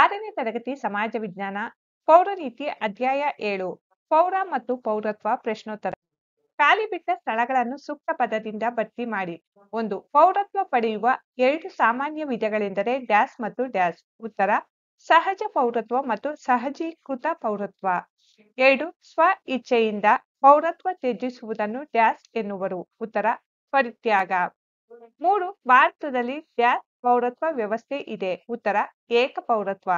ಆರನೇ ತರಗತಿ ಸಮಾಜ ವಿಜ್ಞಾನ ಪೌರ ನೀತಿ ಅಧ್ಯಾಯ ಏಳು ಪೌರ ಮತ್ತು ಪೌರತ್ವ ಪ್ರಶ್ನೋತ್ತರ ಖಾಲಿ ಬಿಟ್ಟ ಸ್ಥಳಗಳನ್ನು ಸೂಕ್ತ ಪದದಿಂದ ಭರ್ತಿ ಮಾಡಿ ಒಂದು ಪೌರತ್ವ ಪಡೆಯುವ ಎರಡು ಸಾಮಾನ್ಯ ವಿಧಗಳೆಂದರೆ ಡ್ಯಾಸ್ ಮತ್ತು ಡ್ಯಾಸ್ ಉತ್ತರ ಸಹಜ ಪೌರತ್ವ ಮತ್ತು ಸಹಜೀಕೃತ ಪೌರತ್ವ ಎರಡು ಸ್ವ ಇಚ್ಛೆಯಿಂದ ಪೌರತ್ವ ತ್ಯಜಿಸುವುದನ್ನು ಡ್ಯಾಸ್ ಎನ್ನುವರು ಉತ್ತರ ಪರಿತ್ಯಾಗ ಮೂರು ಭಾರತದಲ್ಲಿ ಡ್ಯಾಸ್ ಪೌರತ್ವ ವ್ಯವಸ್ಥೆ ಇದೆ ಉತ್ತರ ಏಕ ಪೌರತ್ವ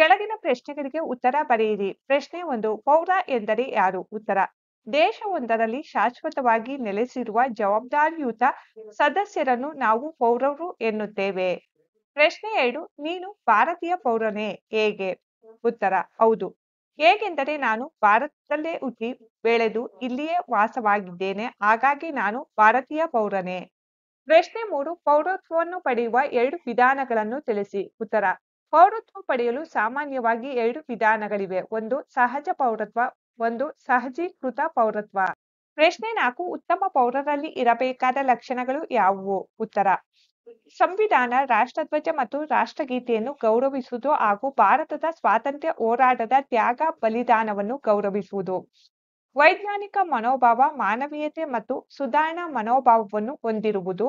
ಕೆಳಗಿನ ಪ್ರಶ್ನೆಗಳಿಗೆ ಉತ್ತರ ಬರೆಯಿರಿ ಪ್ರಶ್ನೆ ಒಂದು ಪೌರ ಎಂದರೆ ಯಾರು ಉತ್ತರ ದೇಶವೊಂದರಲ್ಲಿ ಶಾಶ್ವತವಾಗಿ ನೆಲೆಸಿರುವ ಜವಾಬ್ದಾರಿಯುತ ಸದಸ್ಯರನ್ನು ನಾವು ಪೌರರು ಎನ್ನುತ್ತೇವೆ ಪ್ರಶ್ನೆ ಎರಡು ನೀನು ಭಾರತೀಯ ಪೌರನೇ ಹೇಗೆ ಉತ್ತರ ಹೌದು ಹೇಗೆಂದರೆ ನಾನು ಭಾರತದಲ್ಲೇ ಹುಟ್ಟಿ ಬೆಳೆದು ಇಲ್ಲಿಯೇ ವಾಸವಾಗಿದ್ದೇನೆ ಹಾಗಾಗಿ ನಾನು ಭಾರತೀಯ ಪೌರನೇ ಪ್ರಶ್ನೆ ಮೂರು ಪೌರತ್ವವನ್ನು ಪಡೆಯುವ ಎರಡು ವಿಧಾನಗಳನ್ನು ತಿಳಿಸಿ ಉತ್ತರ ಪೌರತ್ವ ಪಡೆಯಲು ಸಾಮಾನ್ಯವಾಗಿ ಎರಡು ವಿಧಾನಗಳಿವೆ ಒಂದು ಸಹಜ ಪೌರತ್ವ ಒಂದು ಸಹಜೀಕೃತ ಪೌರತ್ವ ಪ್ರಶ್ನೆ ನಾಲ್ಕು ಉತ್ತಮ ಪೌರರಲ್ಲಿ ಇರಬೇಕಾದ ಲಕ್ಷಣಗಳು ಯಾವುವು ಉತ್ತರ ಸಂವಿಧಾನ ರಾಷ್ಟ್ರಧ್ವಜ ಮತ್ತು ರಾಷ್ಟ್ರಗೀತೆಯನ್ನು ಗೌರವಿಸುವುದು ಹಾಗೂ ಭಾರತದ ಸ್ವಾತಂತ್ರ್ಯ ಹೋರಾಟದ ತ್ಯಾಗ ಬಲಿದಾನವನ್ನು ಗೌರವಿಸುವುದು ವೈಜ್ಞಾನಿಕ ಮನೋಭಾವ ಮಾನವೀಯತೆ ಮತ್ತು ಸುಧಾರಣಾ ಮನೋಭಾವವನ್ನು ಹೊಂದಿರುವುದು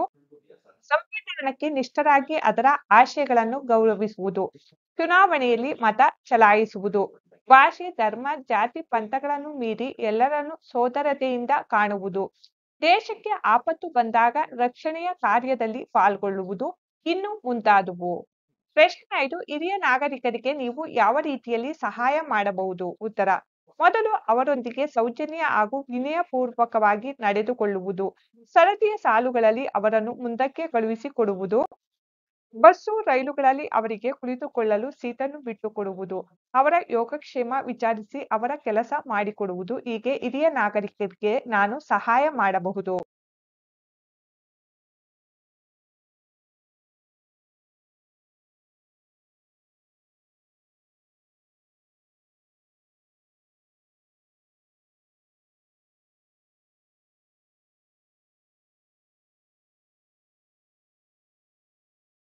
ನಿಷ್ಠರಾಗಿ ಅದರ ಆಶಯಗಳನ್ನು ಗೌರವಿಸುವುದು ಚುನಾವಣೆಯಲ್ಲಿ ಮತ ಚಲಾಯಿಸುವುದು ಭಾಷೆ ಧರ್ಮ ಜಾತಿ ಪಂಥಗಳನ್ನು ಮೀರಿ ಎಲ್ಲರನ್ನು ಸೋದರತೆಯಿಂದ ಕಾಣುವುದು ದೇಶಕ್ಕೆ ಆಪತ್ತು ಬಂದಾಗ ರಕ್ಷಣೆಯ ಕಾರ್ಯದಲ್ಲಿ ಪಾಲ್ಗೊಳ್ಳುವುದು ಇನ್ನು ಮುಂತಾದವು ಪ್ರಶ್ನೆ ಐದು ಹಿರಿಯ ನಾಗರಿಕರಿಗೆ ನೀವು ಯಾವ ರೀತಿಯಲ್ಲಿ ಸಹಾಯ ಮಾಡಬಹುದು ಉತ್ತರ ಮೊದಲು ಅವರೊಂದಿಗೆ ಸೌಜನ್ಯ ಹಾಗೂ ವಿನಯಪೂರ್ವಕವಾಗಿ ನಡೆದುಕೊಳ್ಳುವುದು ಸರತಿಯ ಸಾಲುಗಳಲ್ಲಿ ಅವರನ್ನು ಮುಂದಕ್ಕೆ ಕಳುಹಿಸಿಕೊಡುವುದು ಬಸ್ಸು ರೈಲುಗಳಲ್ಲಿ ಅವರಿಗೆ ಕುಳಿತುಕೊಳ್ಳಲು ಸೀಟನ್ನು ಬಿಟ್ಟುಕೊಡುವುದು ಅವರ ಯೋಗಕ್ಷೇಮ ವಿಚಾರಿಸಿ ಅವರ ಕೆಲಸ ಮಾಡಿಕೊಡುವುದು ಹೀಗೆ ಹಿರಿಯ ನಾಗರಿಕರಿಗೆ ನಾನು ಸಹಾಯ ಮಾಡಬಹುದು